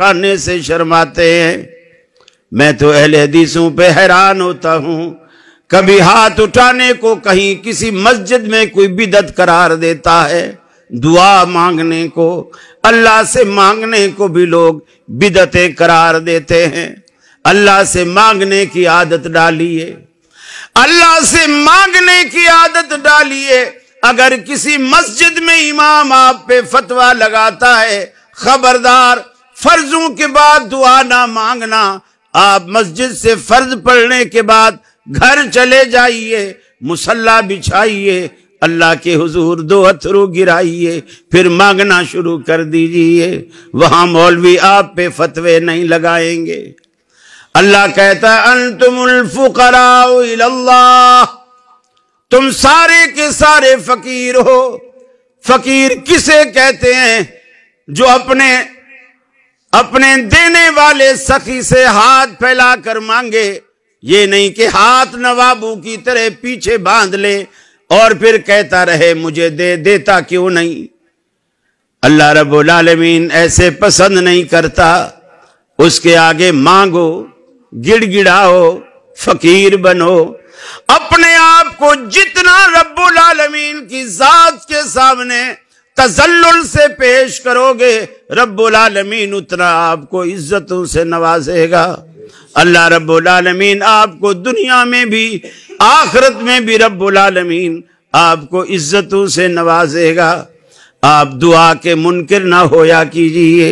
खाने से शर्माते हैं मैं तो अहल हदीसों पे हैरान होता हूं कभी हाथ उठाने को कहीं किसी मस्जिद में कोई बिदत करार देता है दुआ मांगने को अल्लाह से मांगने को भी लोग बिदतें करार देते हैं अल्लाह से मांगने की आदत डालिए अल्लाह से मांगने की आदत डालिए अगर किसी मस्जिद में इमाम आप पे फतवा लगाता है खबरदार फर्जों के बाद दुआ ना मांगना आप मस्जिद से फर्ज पढ़ने के बाद घर चले जाइए मुसल्ला बिछाइए अल्लाह के हुजूर दो हथरू गिराइए फिर मांगना शुरू कर दीजिए वहां मौलवी आप पे फतवे नहीं लगाएंगे अल्लाह कहता कराओ तुम सारे के सारे फकीर हो फकीर किसे कहते हैं जो अपने अपने देने वाले सखी से हाथ फैलाकर मांगे ये नहीं कि हाथ नवाबू की तरह पीछे बांध ले और फिर कहता रहे मुझे दे देता क्यों नहीं अल्लाह रब्बुल आलमीन ऐसे पसंद नहीं करता उसके आगे मांगो गिड़गिड़ाओ फकीर बनो अपने आप को जितना रब्बुल आलमीन की जात के सामने तजल्लुल से पेश करोगे रब्बुल आलमीन उतना आपको इज्जतों से नवाजेगा अल्लाह रब्बुल आलमीन आपको दुनिया में भी आखरत में भी रब्बुल आलमीन आपको इज्जतों से नवाजेगा आप दुआ के मुनकर ना होया कीजिए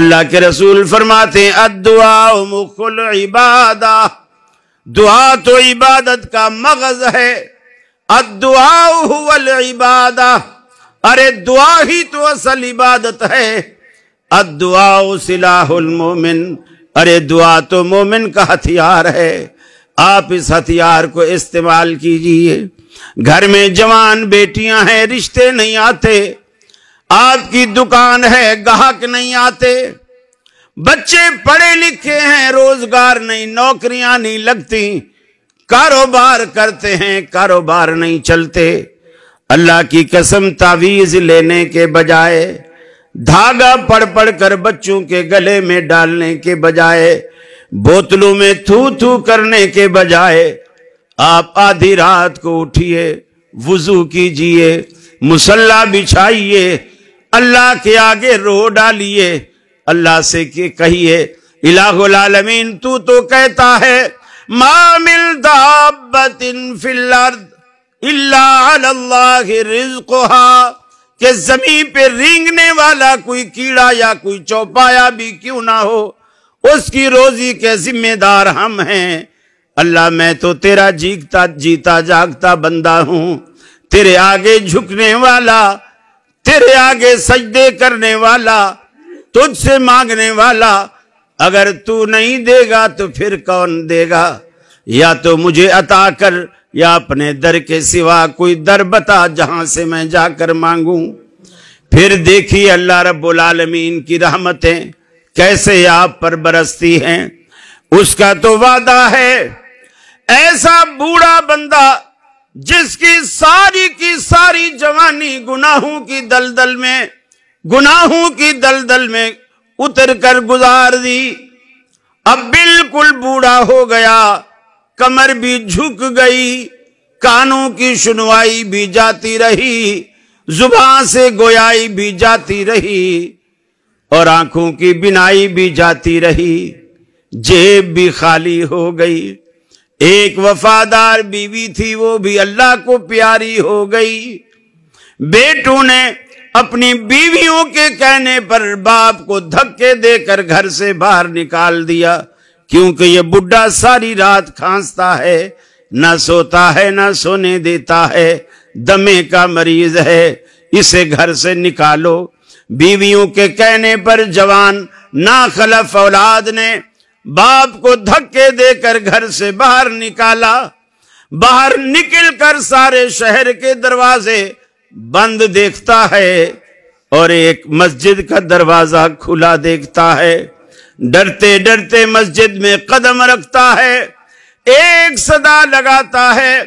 अल्लाह के रसूल फरमाते अदुआ मुखुल इबादा दुआ तो इबादत का मगज है अदुआ इबादा अरे दुआ ही तो असल इबादत है अदुआ सिलाहुल मोमिन अरे दुआ तो मोमिन का हथियार है आप इस हथियार को इस्तेमाल कीजिए घर में जवान बेटियां हैं रिश्ते नहीं आते आपकी दुकान है गाहक नहीं आते बच्चे पढ़े लिखे हैं रोजगार नहीं नौकरियां नहीं लगती कारोबार करते हैं कारोबार नहीं चलते अल्लाह की कसम तावीज लेने के बजाय धागा पड़ पड़ कर बच्चों के गले में डालने के बजाय बोतलों में थू थू करने के बजाय आप आधी रात को उठिए वजू कीजिए मुसल्ला बिछाइए अल्लाह के आगे रो डालिए अल्लाह से के कहिए इलामीन तू तो कहता है मामिल दाबतिन फिल्ल अल्लाह के जमीन पे रिंगने वाला कोई कीड़ा या कोई चौपाया भी क्यों ना हो उसकी रोजी के जिम्मेदार हम हैं अल्लाह मैं तो तेरा जीता जीता जागता बंदा हूं तेरे आगे झुकने वाला तेरे आगे सजदे करने वाला तुझसे मांगने वाला अगर तू नहीं देगा तो फिर कौन देगा या तो मुझे अता कर या अपने दर के सिवा कोई दर बता जहां से मैं जाकर मांगू फिर देखिए अल्लाह रब्बुल आलमीन की रहमतें कैसे आप पर बरसती हैं उसका तो वादा है ऐसा बूढ़ा बंदा जिसकी सारी की सारी जवानी गुनाहों की दलदल में गुनाहों की दलदल में उतर कर गुजार दी अब बिल्कुल बूढ़ा हो गया कमर भी झुक गई कानों की सुनवाई भी जाती रही जुबान से गोयाई भी जाती रही और आंखों की बिनाई भी जाती रही जेब भी खाली हो गई एक वफादार बीवी थी वो भी अल्लाह को प्यारी हो गई बेटों ने अपनी बीवियों के कहने पर बाप को धक्के देकर घर से बाहर निकाल दिया क्योंकि ये बुढ़ा सारी रात खांसता है ना सोता है ना सोने देता है दमे का मरीज है इसे घर से निकालो बीवियों के कहने पर जवान ना खलफ औलाद ने बाप को धक्के देकर घर से बाहर निकाला बाहर निकल कर सारे शहर के दरवाजे बंद देखता है और एक मस्जिद का दरवाजा खुला देखता है डरते डरते मस्जिद में कदम रखता है एक सदा लगाता है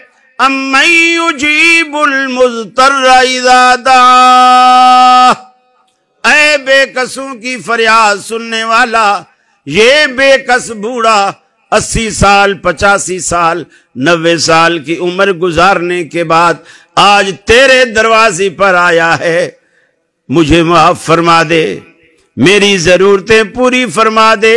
ए बेकसों की फरियाद सुनने वाला ये बेकस बूढ़ा अस्सी साल पचासी साल नब्बे साल की उम्र गुजारने के बाद आज तेरे दरवाजे पर आया है मुझे माफ फरमा दे मेरी जरूरतें पूरी फरमा दे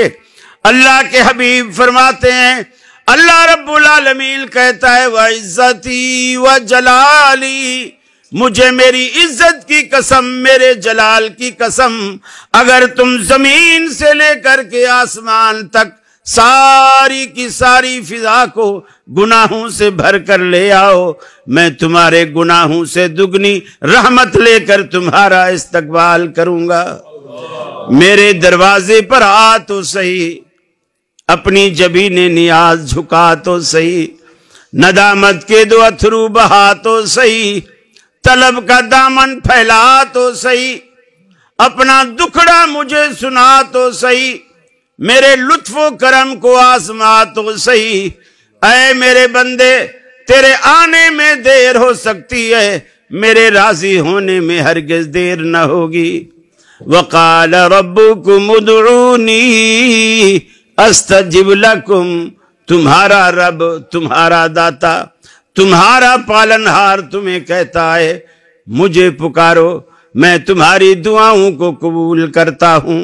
अल्लाह के हबीब फरमाते हैं अल्लाह रबालमीन कहता है वह इज्जती व जलाली मुझे मेरी इज्जत की कसम मेरे जलाल की कसम अगर तुम जमीन से लेकर के आसमान तक सारी की सारी फिजा को गुनाहों से भर कर ले आओ मैं तुम्हारे गुनाहों से दुगनी रहमत लेकर तुम्हारा इस्तकबाल करूंगा मेरे दरवाजे पर आ तो सही अपनी जबी ने नियाज झुका तो सही नदामत के दो अथरू बहा तो सही तलब का दामन फैला तो सही अपना दुखड़ा मुझे सुना तो सही मेरे लुत्फ करम को आसमा तो सही अय मेरे बंदे तेरे आने में देर हो सकती है मेरे राजी होने में हरगिज देर न होगी वकाल रबुकुमदनी अस्तजिब लकुम तुम्हारा रब तुम्हारा दाता तुम्हारा पालनहार तुम्हें कहता है मुझे पुकारो मैं तुम्हारी दुआओं को कबूल करता हूँ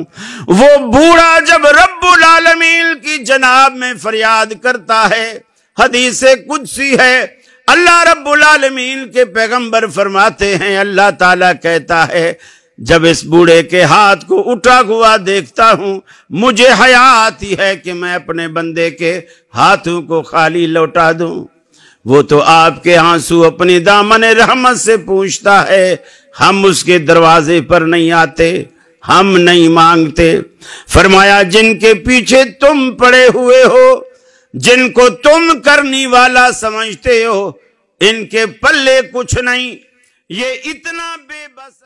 वो बूढ़ा जब रब्बुल आलमीन की जनाब में फरियाद करता है कुछ सी है अल्लाह रब्बुल आलमीन के पैगंबर फरमाते हैं अल्लाह ताला कहता है जब इस बूढ़े के हाथ को उठा हुआ देखता हूं मुझे हया आती है कि मैं अपने बंदे के हाथों को खाली लौटा दूं वो तो आपके आंसू अपनी दामन रहमत से पूछता है हम उसके दरवाजे पर नहीं आते हम नहीं मांगते फरमाया जिनके पीछे तुम पड़े हुए हो जिनको तुम करने वाला समझते हो इनके पल्ले कुछ नहीं ये इतना बेबस